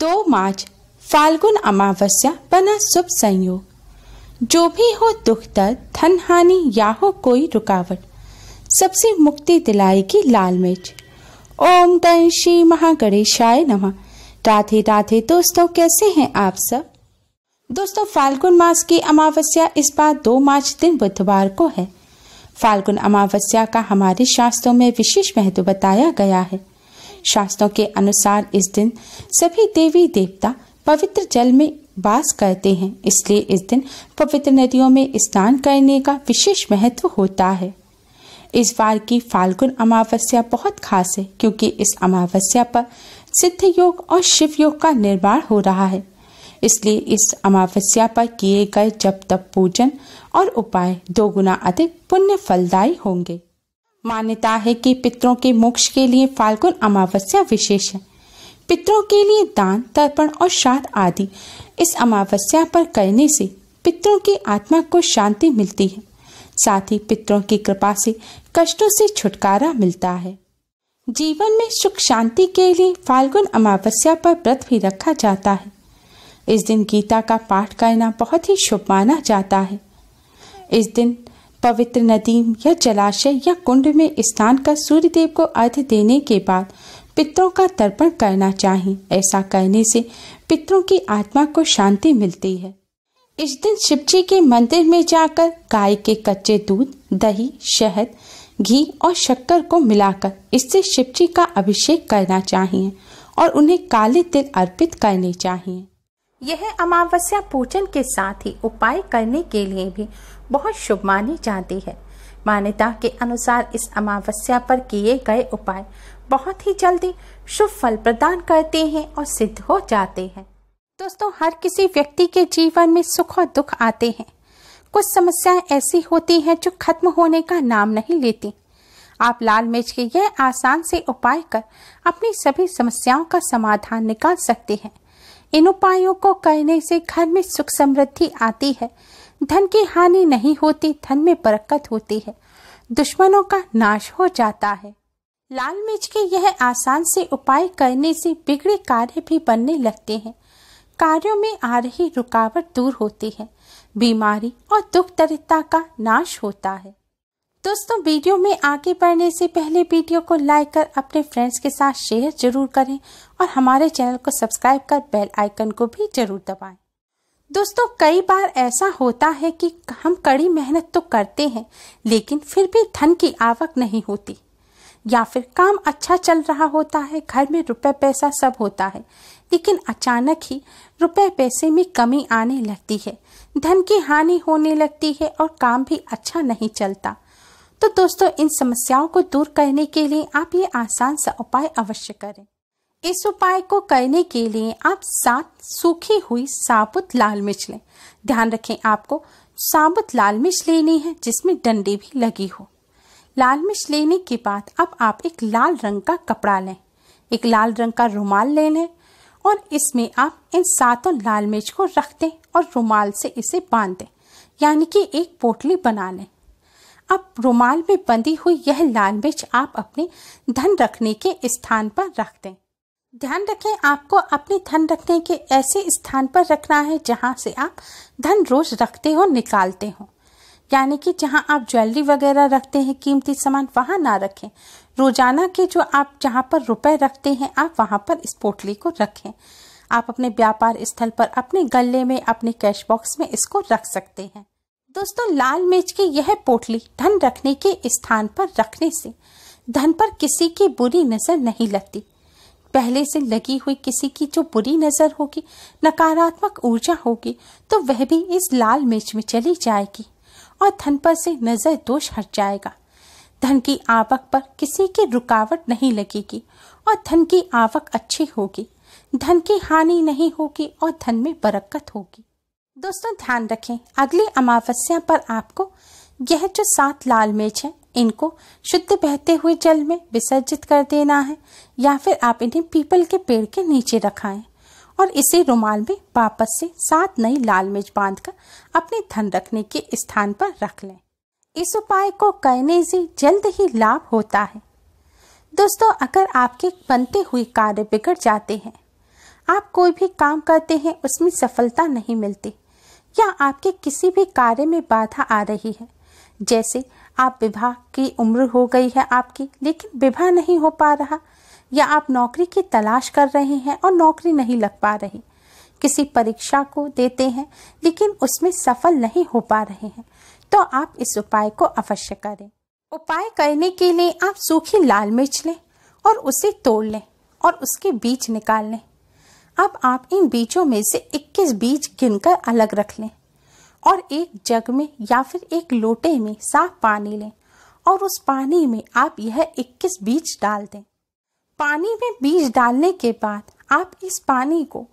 दो मार्च फाल्गुन अमावस्या बना शुभ संयोग जो भी हो दुख दर्द धन हानि या हो कोई रुकावट सबसे मुक्ति दिलाएगी लाल मिर्च ओम दं श्री महागणेशाय नमः राधे राधे दोस्तों कैसे हैं आप सब दोस्तों फाल्गुन मास की अमावस्या इस बार दो मार्च दिन बुधवार को है फाल्गुन अमावस्या का हमारे शास्त्रों में विशेष महत्व बताया गया है शास्त्रों के अनुसार इस दिन सभी देवी देवता पवित्र जल में वास करते हैं इसलिए इस दिन पवित्र नदियों में स्नान करने का विशेष महत्व होता है इस बार की फाल्गुन अमावस्या बहुत खास है क्योंकि इस अमावस्या पर सिद्ध योग और शिव योग का निर्माण हो रहा है इसलिए इस अमावस्या पर किए गए जब तब पूजन और उपाय दोगुना अधिक पुण्य फलदायी होंगे मान्यता है कि पितरों के मोक्ष के लिए फाल्गुन अमावस्या विशेष है पितरों के लिए दान तर्पण और श्राद्ध आदि इस अमावस्या पर करने से पितरों की आत्मा को शांति मिलती है साथ ही पितरों की कृपा से कष्टों से छुटकारा मिलता है जीवन में सुख शांति के लिए फाल्गुन अमावस्या पर व्रत भी रखा जाता है इस दिन गीता का पाठ करना बहुत ही शुभ माना जाता है इस दिन पवित्र नदी या जलाशय या कुंड में स्नान कर सूर्य देव को अर्घ देने के बाद पितरों का तर्पण करना चाहिए ऐसा करने से पितरों की आत्मा को शांति मिलती है इस दिन शिवजी के मंदिर में जाकर गाय के कच्चे दूध दही शहद घी और शक्कर को मिलाकर इससे शिवजी का अभिषेक करना चाहिए और उन्हें काले तिल अर्पित करने चाहिए यह अमावस्या पूजन के साथ ही उपाय करने के लिए भी बहुत शुभ मानी जाती है मान्यता के अनुसार इस अमावस्या पर किए गए उपाय बहुत ही जल्दी शुभ फल प्रदान करते हैं और सिद्ध हो जाते हैं दोस्तों हर किसी व्यक्ति के जीवन में सुख और दुख आते हैं कुछ समस्याएं ऐसी होती हैं जो खत्म होने का नाम नहीं लेती आप लाल मिर्च के यह आसान से उपाय कर अपनी सभी समस्याओं का समाधान निकाल सकते हैं इन उपायों को करने से घर में सुख समृद्धि आती है धन की हानि नहीं होती धन में बरकत होती है दुश्मनों का नाश हो जाता है लाल मिर्च के यह आसान से उपाय करने से बिगड़े कार्य भी बनने लगते हैं कार्यों में आ रही रुकावट दूर होती है बीमारी और दुख दरिद्रता का नाश होता है दोस्तों वीडियो में आगे बढ़ने से पहले वीडियो को लाइक कर अपने फ्रेंड्स के साथ शेयर जरूर करें और हमारे चैनल को सब्सक्राइब कर बेल आइकन को भी जरूर दबाएं। दोस्तों कई बार ऐसा होता है कि हम कड़ी मेहनत तो करते हैं लेकिन फिर भी धन की आवक नहीं होती या फिर काम अच्छा चल रहा होता है घर में रुपए पैसा सब होता है लेकिन अचानक ही रुपए पैसे में कमी आने लगती है धन की हानि होने लगती है और काम भी अच्छा नहीं चलता तो दोस्तों इन समस्याओं को दूर करने के लिए आप ये आसान सा उपाय अवश्य करें इस उपाय को करने के लिए आप सात सूखी हुई साबुत लाल मिर्च लें ध्यान रखें आपको साबुत लाल मिर्च लेनी है जिसमें डंडी भी लगी हो लाल मिर्च लेने के बाद अब आप एक लाल रंग का कपड़ा लें एक लाल रंग का रुमाल ले लें और इसमें आप इन सातों लाल मिर्च को रख दें और रुमाल से इसे बांध दें यानी कि एक पोटली बना लें अब रुमाल में बंधी हुई यह लाल मिर्च आप अपने धन रखने के स्थान पर रख दें ध्यान रखें आपको अपनी धन रखने के ऐसे स्थान पर रखना है जहां से आप धन रोज रखते हो निकालते हो यानी कि जहां आप ज्वेलरी वगैरह रखते हैं कीमती सामान वहां ना रखें रोजाना के जो आप जहां पर रुपए रखते हैं आप वहां पर इस पोटली को रखें आप अपने व्यापार स्थल पर अपने गले में अपने कैश बॉक्स में इसको रख सकते हैं दोस्तों लाल मिर्च की यह पोटली धन रखने के स्थान पर रखने से धन पर किसी की बुरी नजर नहीं लगती पहले से लगी हुई किसी की जो बुरी नज़र होगी नकारात्मक ऊर्जा होगी तो वह भी इस लाल मिर्च में चली जाएगी और धन पर से नज़र दोष हट जाएगा धन की आवक पर किसी की रुकावट नहीं लगेगी और धन की आवक अच्छी होगी धन की हानि नहीं होगी और धन में बरकत होगी दोस्तों ध्यान रखें अगली अमावस्या पर आपको यह जो सात लाल मिर्च है इनको शुद्ध बहते हुए जल में विसर्जित कर देना है या फिर आप इन्हें पीपल के पेड़ के नीचे रखाएं और इसे रुमाल में वापस से सात नई लाल मिर्च बांधकर अपने धन रखने के स्थान पर रख लें इस उपाय को करने से जल्द ही लाभ होता है दोस्तों अगर आपके बनते हुए कार्य बिगड़ जाते हैं आप कोई भी काम करते हैं उसमें सफलता नहीं मिलती या आपके किसी भी कार्य में बाधा आ रही है जैसे आप विवाह की उम्र हो गई है आपकी लेकिन विवाह नहीं हो पा रहा या आप नौकरी की तलाश कर रहे हैं और नौकरी नहीं लग पा रही किसी परीक्षा को देते हैं लेकिन उसमें सफल नहीं हो पा रहे हैं तो आप इस उपाय को अवश्य करें उपाय करने के लिए आप सूखी लाल मिर्च लें और उसे तोड़ लें और उसके बीज निकाल लें अब आप इन बीजों में से 21 बीज गिनकर अलग रख लें और एक जग में या फिर एक लोटे में साफ पानी लें और उस पानी में आप यह 21 बीज डाल दें पानी में बीज डालने के बाद आप इस पानी को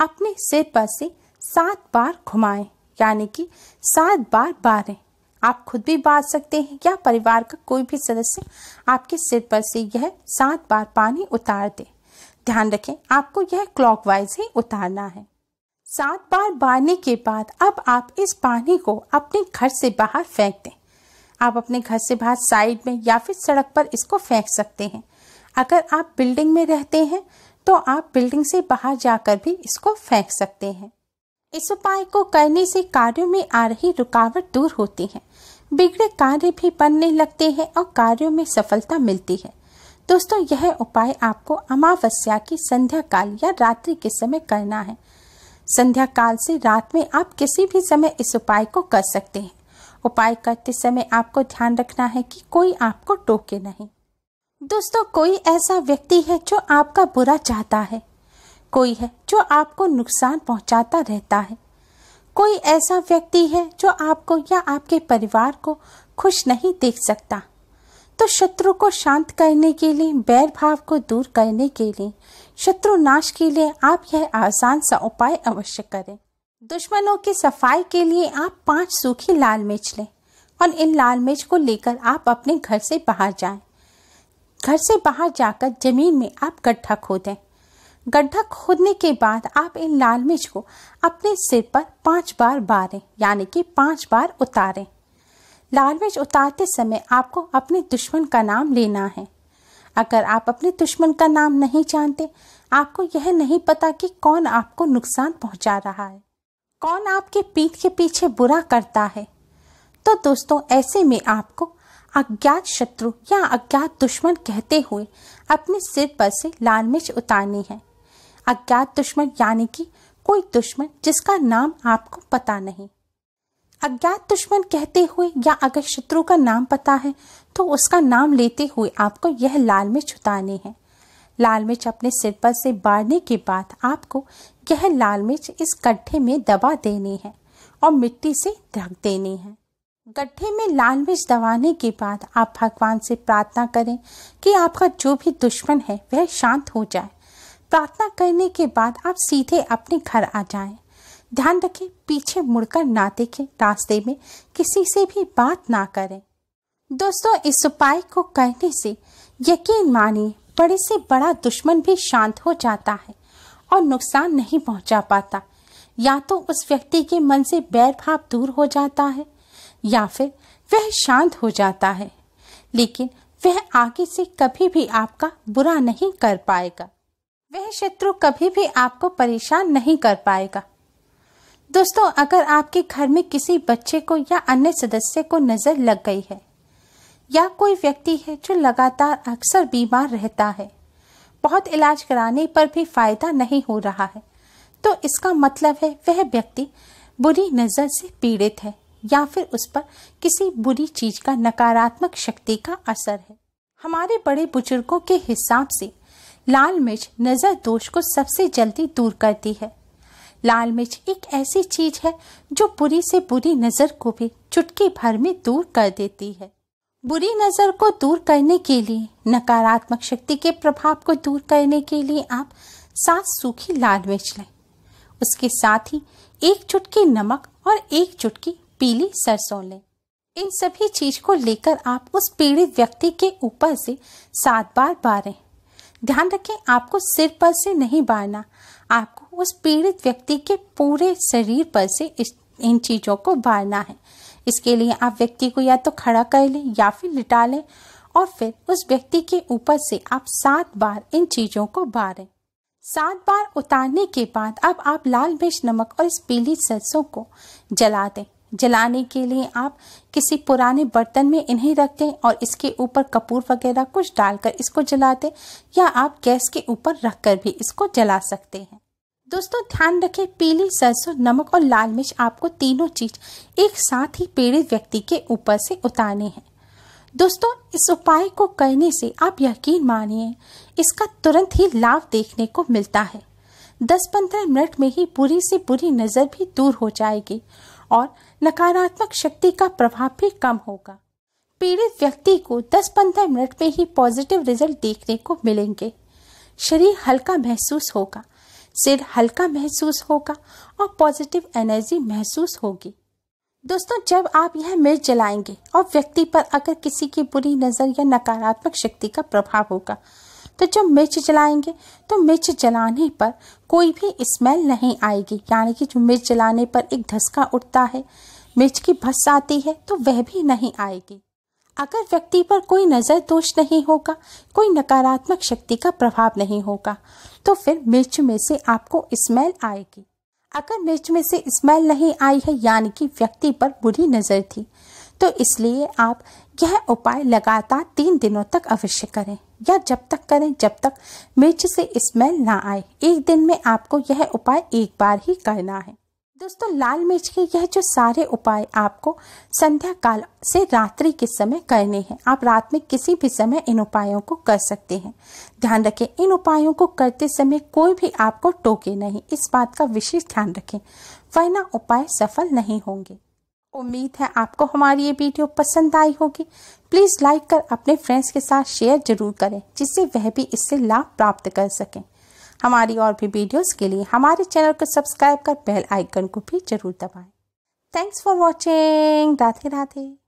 अपने सिर पर से सात बार घुमाएं यानी कि सात बार बारें आप खुद भी बांध सकते हैं या परिवार का कोई भी सदस्य आपके सिर पर से यह सात बार पानी उतार दे ध्यान रखें आपको यह क्लॉकवाइज ही उतारना है सात बार बारने के बाद अब आप इस पानी को अपने घर से बाहर फेंक दें आप अपने घर से बाहर साइड में या फिर सड़क पर इसको फेंक सकते हैं अगर आप बिल्डिंग में रहते हैं तो आप बिल्डिंग से बाहर जाकर भी इसको फेंक सकते हैं इस उपाय को करने से कार्यों में आ रही रुकावट दूर होती है बिगड़े कार्य भी बनने लगते हैं और कार्यों में सफलता मिलती है दोस्तों यह उपाय आपको अमावस्या की संध्या काल या रात्रि के समय करना है संध्या काल से रात में आप किसी भी समय इस उपाय को कर सकते हैं उपाय करते समय आपको ध्यान रखना है कि कोई आपको टोके नहीं दोस्तों कोई ऐसा व्यक्ति है जो आपका बुरा चाहता है कोई है जो आपको नुकसान पहुंचाता रहता है कोई ऐसा व्यक्ति है जो आपको या आपके परिवार को खुश नहीं देख सकता तो शत्रु को शांत करने के लिए बैर भाव को दूर करने के लिए शत्रु नाश के लिए आप यह आसान सा उपाय अवश्य करें दुश्मनों की सफाई के लिए आप पांच सूखी लाल मिर्च लें और इन लाल मिर्च को लेकर आप अपने घर से बाहर जाएं। घर से बाहर जाकर जमीन में आप गड्ढा खोदें गड्ढा खोदने के बाद आप इन लाल मिर्च को अपने सिर पर पांच बार बारें यानी कि पांच बार उतारें लाल मिर्च उतारते समय आपको अपने दुश्मन का नाम लेना है अगर आप अपने दुश्मन का नाम नहीं जानते आपको यह नहीं पता कि कौन आपको नुकसान पहुंचा रहा है कौन आपके पीठ के पीछे बुरा करता है तो दोस्तों ऐसे में आपको अज्ञात शत्रु या अज्ञात दुश्मन कहते हुए अपने सिर पर से लाल मिर्च उतारनी है अज्ञात दुश्मन यानी कि कोई दुश्मन जिसका नाम आपको पता नहीं अज्ञात दुश्मन कहते हुए या अगर शत्रु का नाम पता है तो उसका नाम लेते हुए आपको यह लाल मिर्च उतारने हैं लाल मिर्च अपने सिर पर से बाढ़ने के बाद आपको यह लाल मिर्च इस गड्ढे में दबा देनी है और मिट्टी से ढक देनी है गड्ढे में लाल मिर्च दबाने के बाद आप भगवान से प्रार्थना करें कि आपका जो भी दुश्मन है वह शांत हो जाए प्रार्थना करने के बाद आप सीधे अपने घर आ जाएं। ध्यान रखें पीछे मुड़कर ना देखें रास्ते में किसी से भी बात ना करें दोस्तों इस उपाय को करने से यकीन मानिए बड़े से बड़ा दुश्मन भी शांत हो जाता है और नुकसान नहीं पहुंचा पाता या तो उस व्यक्ति के मन से बैर भाव दूर हो जाता है या फिर वह शांत हो जाता है लेकिन वह आगे से कभी भी आपका बुरा नहीं कर पाएगा वह शत्रु कभी भी आपको परेशान नहीं कर पाएगा दोस्तों अगर आपके घर में किसी बच्चे को या अन्य सदस्य को नज़र लग गई है या कोई व्यक्ति है जो लगातार अक्सर बीमार रहता है बहुत इलाज कराने पर भी फायदा नहीं हो रहा है तो इसका मतलब है वह व्यक्ति बुरी नज़र से पीड़ित है या फिर उस पर किसी बुरी चीज़ का नकारात्मक शक्ति का असर है हमारे बड़े बुजुर्गों के हिसाब से लाल मिर्च नज़र दोष को सबसे जल्दी दूर करती है लाल मिर्च एक ऐसी चीज है जो बुरी से बुरी नज़र को भी चुटकी भर में दूर कर देती है बुरी नज़र को दूर करने के लिए नकारात्मक शक्ति के प्रभाव को दूर करने के लिए आप सात सूखी लाल मिर्च लें उसके साथ ही एक चुटकी नमक और एक चुटकी पीली सरसों लें इन सभी चीज को लेकर आप उस पीड़ित व्यक्ति के ऊपर से सात बार बारें ध्यान रखें आपको सिर पर से नहीं बारना आपको उस पीड़ित व्यक्ति के पूरे शरीर पर से इस इन चीज़ों को बारना है इसके लिए आप व्यक्ति को या तो खड़ा कर लें या फिर लिटा लें और फिर उस व्यक्ति के ऊपर से आप सात बार इन चीज़ों को बारें सात बार उतारने के बाद अब आप लाल मिर्च नमक और इस पीली सरसों को जला दें जलाने के लिए आप किसी पुराने बर्तन में इन्हें रख दें और इसके ऊपर कपूर वगैरह कुछ डालकर इसको जला दें या आप गैस के ऊपर रखकर भी इसको जला सकते हैं दोस्तों ध्यान रखें पीली सरसों नमक और लाल मिर्च आपको तीनों चीज एक साथ ही पीड़ित व्यक्ति के ऊपर से उतारने हैं दोस्तों इस उपाय को करने से आप यकीन मानिए इसका तुरंत ही लाभ देखने को मिलता है दस पंद्रह मिनट में ही बुरी से बुरी नज़र भी दूर हो जाएगी और नकारात्मक शक्ति का प्रभाव भी कम होगा पीड़ित व्यक्ति को 10-15 मिनट में ही पॉजिटिव रिजल्ट देखने को मिलेंगे शरीर हल्का महसूस होगा सिर हल्का महसूस होगा और पॉजिटिव एनर्जी महसूस होगी दोस्तों जब आप यह मिर्च जलाएंगे और व्यक्ति पर अगर किसी की बुरी नज़र या नकारात्मक शक्ति का प्रभाव होगा तो जब मिर्च जलाएंगे तो मिर्च जलाने पर कोई भी स्मेल नहीं आएगी यानी कि जो मिर्च जलाने पर एक धसका उठता है मिर्च की भस आती है तो वह भी नहीं आएगी अगर व्यक्ति पर कोई नज़र दोष नहीं होगा कोई नकारात्मक शक्ति का प्रभाव नहीं होगा तो फिर मिर्च में से आपको स्मेल आएगी अगर मिर्च में से स्मेल नहीं आई है यानी कि व्यक्ति पर बुरी नज़र थी तो इसलिए आप यह उपाय लगातार तीन दिनों तक अवश्य करें या जब तक करें जब तक मिर्च से स्मेल ना आए एक दिन में आपको यह उपाय एक बार ही करना है दोस्तों लाल मिर्च के यह जो सारे उपाय आपको संध्या काल से रात्रि के समय करने हैं आप रात में किसी भी समय इन उपायों को कर सकते हैं ध्यान रखें इन उपायों को करते समय कोई भी आपको टोके नहीं इस बात का विशेष ध्यान रखें वरना उपाय सफल नहीं होंगे उम्मीद है आपको हमारी ये वीडियो पसंद आई होगी प्लीज़ लाइक कर अपने फ्रेंड्स के साथ शेयर जरूर करें जिससे वह भी इससे लाभ प्राप्त कर सकें हमारी और भी वीडियोस के लिए हमारे चैनल को सब्सक्राइब कर बेल आइकन को भी जरूर दबाएं thanks for watching Radhe Radhe